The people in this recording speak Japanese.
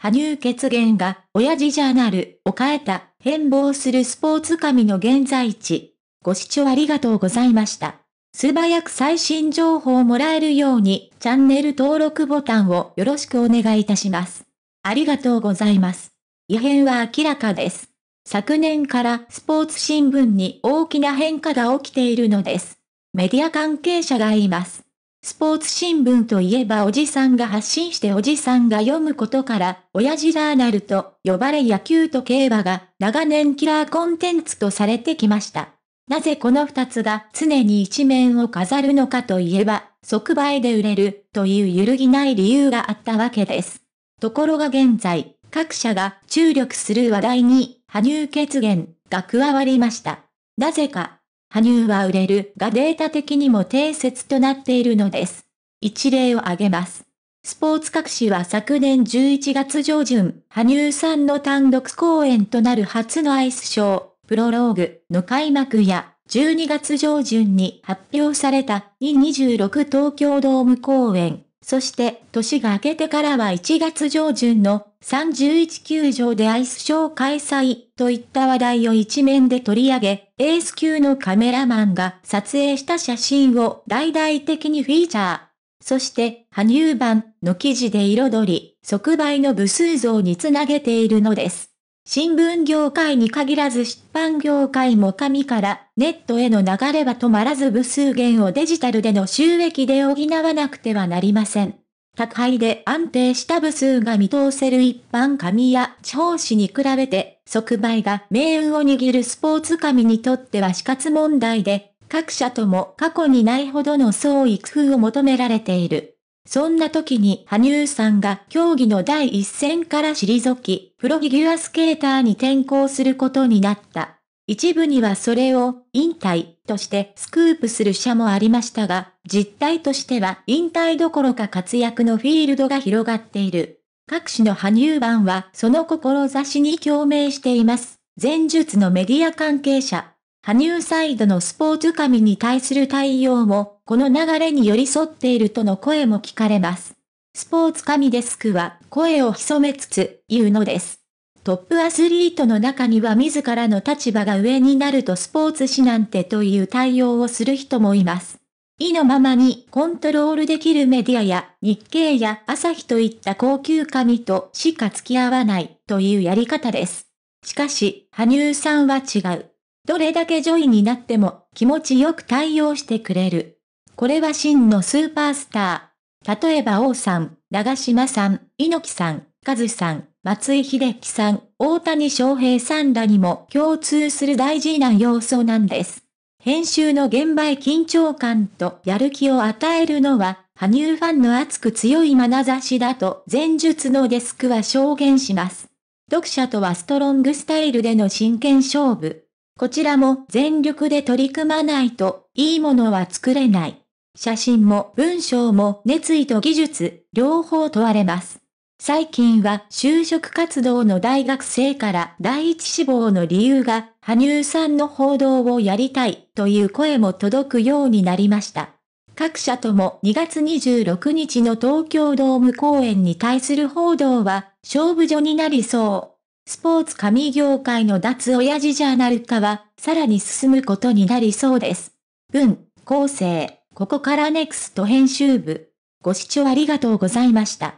羽生結弦が親父ジャーナルを変えた変貌するスポーツ紙の現在地。ご視聴ありがとうございました。素早く最新情報をもらえるようにチャンネル登録ボタンをよろしくお願いいたします。ありがとうございます。異変は明らかです。昨年からスポーツ新聞に大きな変化が起きているのです。メディア関係者がいます。スポーツ新聞といえばおじさんが発信しておじさんが読むことから、親父ジャーナルと呼ばれ野球と競馬が長年キラーコンテンツとされてきました。なぜこの二つが常に一面を飾るのかといえば、即売で売れるという揺るぎない理由があったわけです。ところが現在、各社が注力する話題に、羽生結弦が加わりました。なぜか、羽生は売れるがデータ的にも定説となっているのです。一例を挙げます。スポーツ各紙は昨年11月上旬、羽生さんの単独公演となる初のアイスショー、プロローグの開幕や、12月上旬に発表された226東京ドーム公演、そして年が明けてからは1月上旬の31球場でアイスショー開催といった話題を一面で取り上げ、エース級のカメラマンが撮影した写真を大々的にフィーチャー。そして、羽生版の記事で彩り、即売の部数増につなげているのです。新聞業界に限らず出版業界も紙からネットへの流れは止まらず部数減をデジタルでの収益で補わなくてはなりません。宅配で安定した部数が見通せる一般紙や地方紙に比べて、即売が命運を握るスポーツ紙にとっては死活問題で、各社とも過去にないほどの創意工夫を求められている。そんな時に羽生さんが競技の第一線から退き、プロフィギュアスケーターに転向することになった。一部にはそれを引退としてスクープする者もありましたが、実態としては引退どころか活躍のフィールドが広がっている。各種の羽生版はその志に共鳴しています。前述のメディア関係者、羽生サイドのスポーツ紙に対する対応も、この流れに寄り添っているとの声も聞かれます。スポーツ紙デスクは声を潜めつつ言うのです。トップアスリートの中には自らの立場が上になるとスポーツ誌なんてという対応をする人もいます。意のままにコントロールできるメディアや日経や朝日といった高級紙としか付き合わないというやり方です。しかし、羽生さんは違う。どれだけ上位になっても気持ちよく対応してくれる。これは真のスーパースター。例えば王さん、長島さん、猪木さん、和さん、松井秀喜さん、大谷翔平さんらにも共通する大事な要素なんです。編集の現場へ緊張感とやる気を与えるのは、羽生ファンの熱く強い眼差しだと前述のデスクは証言します。読者とはストロングスタイルでの真剣勝負。こちらも全力で取り組まないと、いいものは作れない。写真も文章も熱意と技術、両方問われます。最近は就職活動の大学生から第一志望の理由が、羽生さんの報道をやりたいという声も届くようになりました。各社とも2月26日の東京ドーム公演に対する報道は勝負所になりそう。スポーツ紙業界の脱親父ジャーナル化はさらに進むことになりそうです。文、構成、ここからネクスト編集部。ご視聴ありがとうございました。